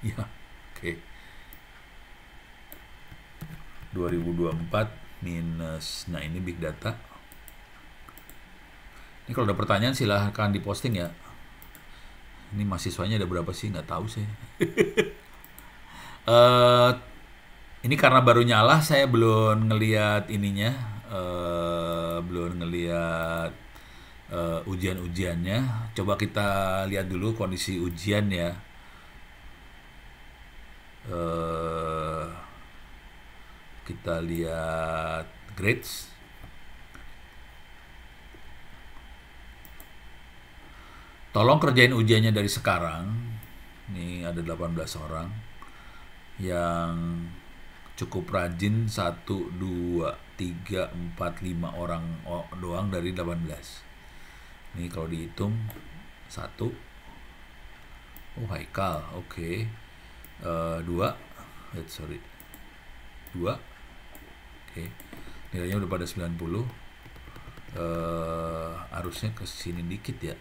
ya oke okay. 2024 minus nah ini big data ini kalau ada pertanyaan silahkan diposting ya ini mahasiswanya ada berapa sih nggak tahu sih. Eh, uh, ini karena baru nyala saya belum ngeliat ininya uh, belum ngeliat uh, ujian-ujiannya coba kita lihat dulu kondisi ujian ya Eh, kita lihat grades tolong kerjain ujiannya dari sekarang ini ada 18 orang yang cukup rajin 1, 2, 3, 4, 5 orang doang dari 18 ini kalau dihitung 1 oh Haikal oke okay uh, 2 wait sorry 2 oke okay. nilainya udah pada 90 uh, harusnya eh, ke sini dikit ya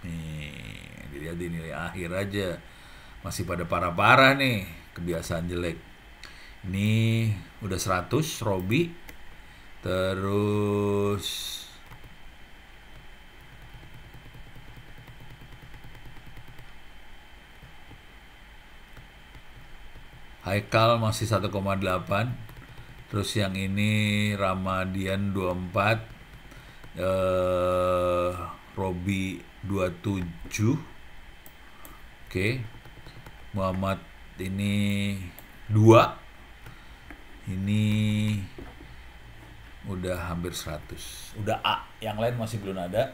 nih dilihat di nilai akhir aja masih pada parah-parah nih kebiasaan jelek ini udah 100 Robi terus Haikal masih 1,8 terus yang ini Ramadian 24 eh Robi 27 oke Muhammad ini 2 ini udah hampir 100 udah A yang lain masih belum ada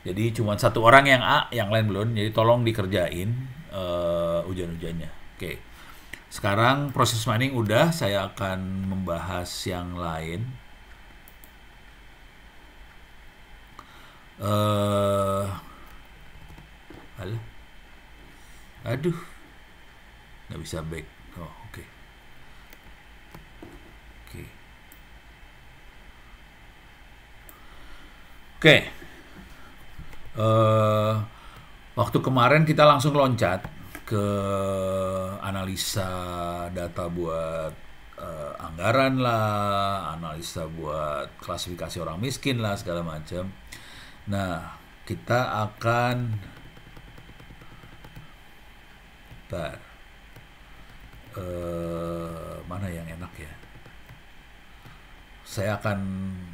jadi cuma satu orang yang A yang lain belum jadi tolong dikerjain uh, eh, hujan-hujannya oke okay. Sekarang proses mining udah, saya akan membahas yang lain. uh, eh, ala. aduh, nggak bisa back. Oh, oke, okay. oke, okay. oke. Okay. Uh, eh, waktu kemarin kita langsung loncat ke analisa data buat uh, anggaran lah, analisa buat klasifikasi orang miskin lah segala macam. Nah, kita akan Bentar. Uh, mana yang enak ya? Saya akan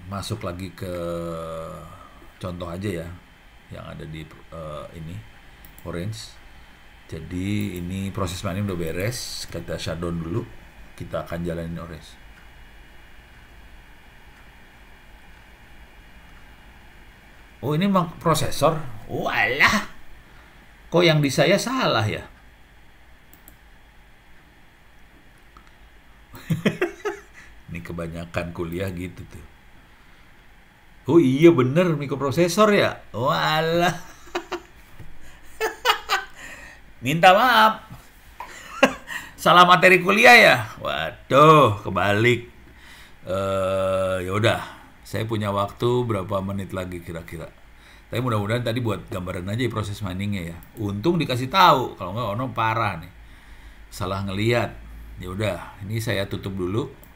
masuk lagi ke contoh aja ya yang ada di uh, ini orange. Jadi ini proses mining udah beres, kita shutdown dulu. Kita akan jalanin ORES. Oh ini memang prosesor? Walah, oh, kok yang di saya salah ya? ini kebanyakan kuliah gitu tuh. Oh iya bener mikroprosesor ya? Walah. Oh, Minta maaf. Salah materi kuliah ya? Waduh, kebalik. Eh, yaudah. Saya punya waktu berapa menit lagi kira-kira. Tapi mudah-mudahan tadi buat gambaran aja ya proses miningnya ya. Untung dikasih tahu, kalau nggak ono parah nih. Salah ngeliat. yaudah ini saya tutup dulu.